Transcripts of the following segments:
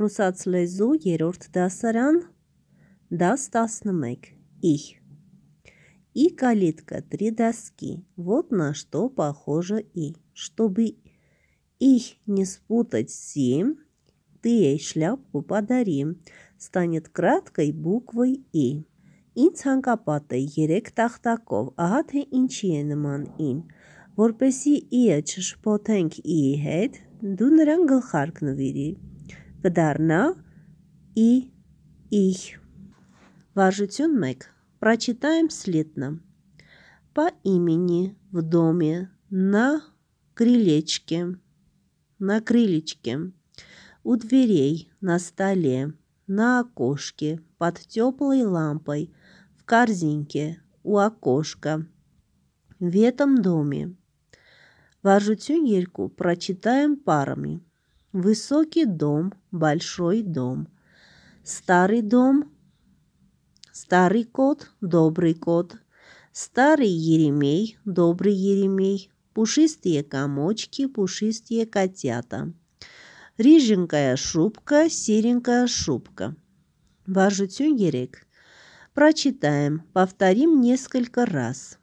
ռուսաց լեզու երորդ դասարան, դաս 11, их. И калитка, три доски, вот на что похоже и. Чтобы их не спутать семь, ты ей шляпку подари, станет краткой буквой И. Ինձ հանկապատ է երեք տախտակով, ահա թե ինչի է նման ին։ Որպեսի իը չշփոթենք իի հետ, դու նրան գլխարկնվիրի։ Gdarna и ich. Важитюн Мэг. Прочитаем слитно. По имени в доме на крылечке, на крылечке, у дверей, на столе, на окошке, под теплой лампой, в корзинке, у окошка, в этом доме. Важу тюнельку прочитаем парами. Высокий дом, большой дом. Старый дом, старый кот, добрый кот. Старый Еремей, добрый Еремей. Пушистые комочки, пушистые котята. Риженькая шубка, серенькая шубка. Важу тюнгерек. Прочитаем, повторим несколько раз.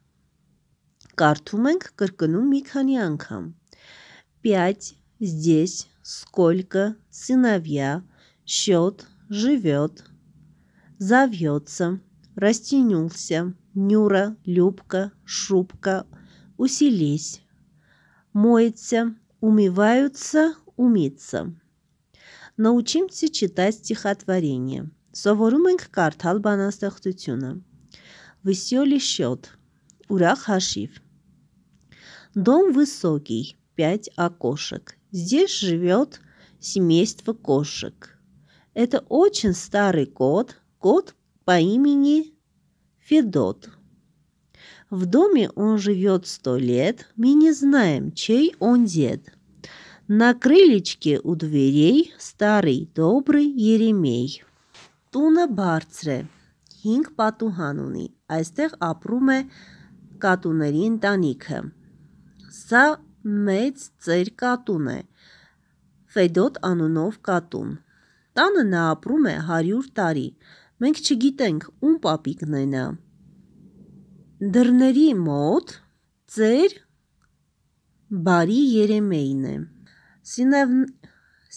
Картуменг каркану микханианхам. Пять здесь, сколько сыновья счет живет. Завьется, растянулся, Нюра, Любка, Шубка, усились, Моется, умиваются, умиться. Научимся читать стихотворение. Սովորում ենք կարդալ բանաստեղծությունը։ Веселый счет. Ուրախ հաշիվ. Дом высокий, пять окошек, Здесь живет семейство кошек. Это очень старый кот, кот по имени Федот. В доме он живет сто лет, мы не знаем, чей он дед. На крылечке у дверей старый добрый Еремей. Туна Барцре. հինգ պատուհան ունի։ Այստեղ ապրում է Са մեծ ծեր կատուն է, Ֆեդոտ անունով կատուն։ Տանը նա ապրում է 100 տարի։ Մենք չգիտենք ում պապիկն է նա։ Դռների մոտ ծեր բարի Երեմեին է։ Սինավ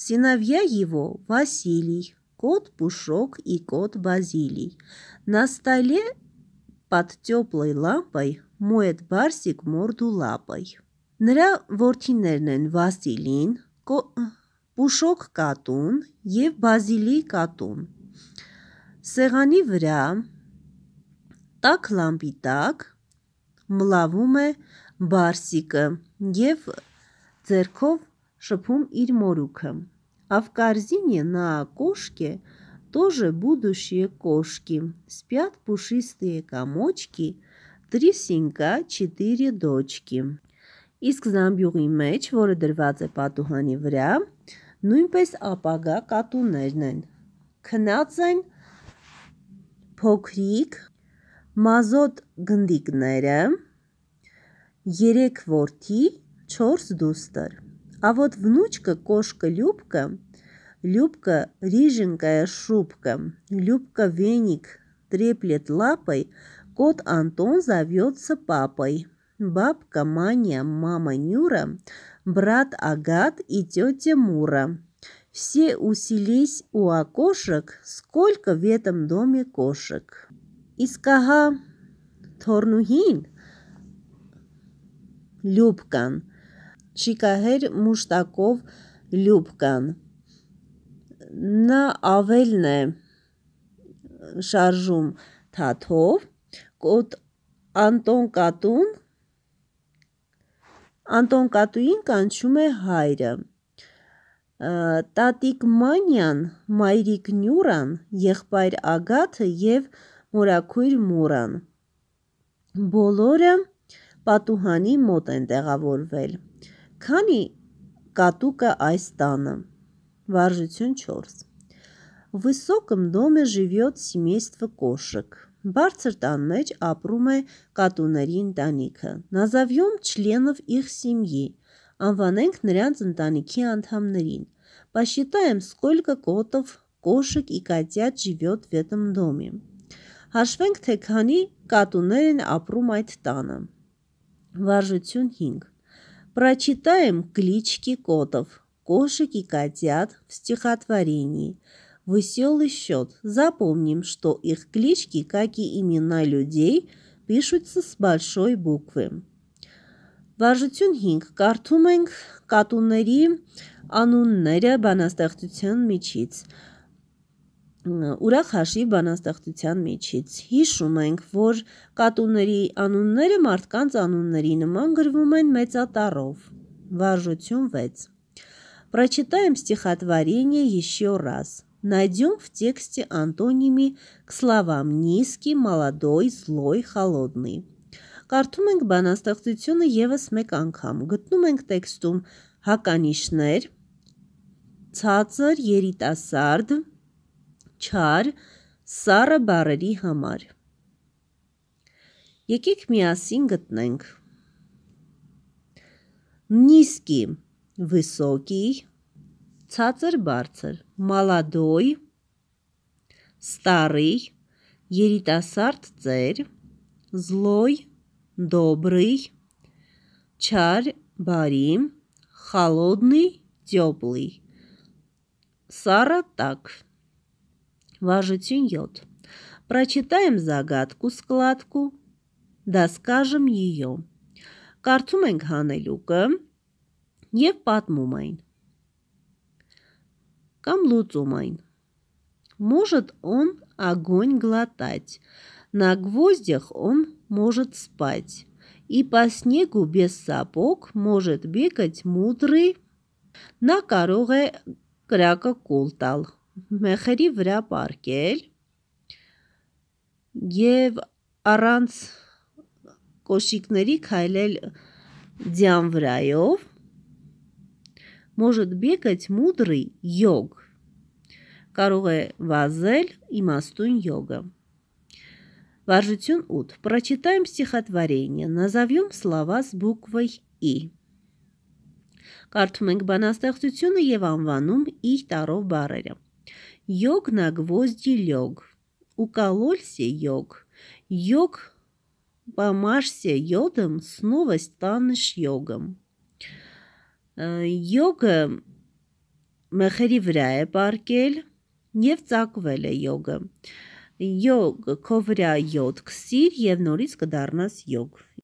Սինավյա его Василий, кот Пушок и кот Базилий. На столе под теплой лампой моет барсик морду лапой. Նրա որդիներն են Վասիլին, Պուշոկ կատուն և Բազիլի կատուն։ Սեղանի վրա տաք լամպի տակ մլավում է Բարսիկը և ձեռքով շփում իր մորուքը։ А в корзине на окошке тоже будущие кошки. Спят пушистые комочки, три синька, четыре дочки իսկ զամբյուղի մեջ, որը դրված է պատուհանի վրա, նույնպես ապագա կատուներն են։ Քնած են փոքրիկ մազոտ գնդիկները, երեք որդի, չորս դուստր։ А вот внучка кошка Любка, Любка риженькая шубка, Любка веник треплет лапой, кот Антон зовется папой. бабка Маня, мама Нюра, брат Агат и тетя Мура. Все уселись у окошек, сколько в этом доме кошек. Искага Торнугин, Любкан, Чикагер Муштаков, Любкан. на ավելն шаржум Татов, кот Антон Катун. Անտոն Կատուին կանչում է հայրը։ Տատիկ Մանյան, Մայրիկ Նյուրան, եղբայր Ագաթը եւ մորաքույր Մուրան։ Բոլորը պատուհանի մոտ են տեղավորվել։ Քանի կատուկը այս տանը։ Վարժություն 4։ Высоком доме живет семейство кошек. Բարձր տան մեջ ապրում է կատուների ընտանիքը։ Назовём членов их семьи։ Անվանենք նրանց ընտանիքի անդամներին։ Посчитаем, сколько котов, кошек и котят живёт в этом доме։ Հաշվենք, թե քանի կատուներ են ապրում այդ տանը։ Վարժություն 5։ Прочитаем клички котов, кошек и котят в стихотворении – Веселый счет. Запомним, что их клички, как и имена людей, пишутся с большой буквы. Վարժություն 5. Կարդում ենք կատուների անունները բանաստեղծության միջից։ Ուրախ հաշիվ բանաստեղծության միջից։ Հիշում ենք, որ կատուների անունները մարդկանց անունների նման գրվում են մեծատառով։ Վարժություն 6. Прочитаем стихотворение еще раз. Найдем в тексте антոնիմի к словам «низкий», «молодой», «злой», «холодный»։ Կարդում ենք բանաստեղծությունը եւս մեկ անգամ։ Գտնում ենք տեքստում հականիշներ, ցածր, երիտասարդ, չար, սառը բարերի համար։ Եկեք միասին գտնենք։ Низкий, высокий, ցածր բարձր, մալադոյ, ստարի, երիտասարդ ծեր, զլոյ, դոբրի, չար, բարի, խալոդնի, տյոպլի, саратак. Важитин йод. Прочитаем загадку, складку, դասկաժմ իյո։ Կարդում ենք հանելուկը եւ պատմում այն։ կամ Лутумайн. Может он огонь глотать, на гвоздях он может спать, и по снегу без сапог может бегать мудрый, на кароге кряка култал. տալ, մեղերի վրա պարկել և առանց կոշիկների քայլել ձյան может бегать мудрый йог, Каруэ вазель и мастунь йога. Варжитюн ут. Прочитаем стихотворение, назовем слова с буквой «и». Կարդում ենք բանաստեղծությունը и таров իր Йог на гвозди лег, укололься йог, йог, помажься йодом, снова станешь йогом. Յոգը մխերի վրա է պարկել և ծակվել է յոգը։ Յոգ քո վրա 7 կսիր և նորից կդառնաս յոգ։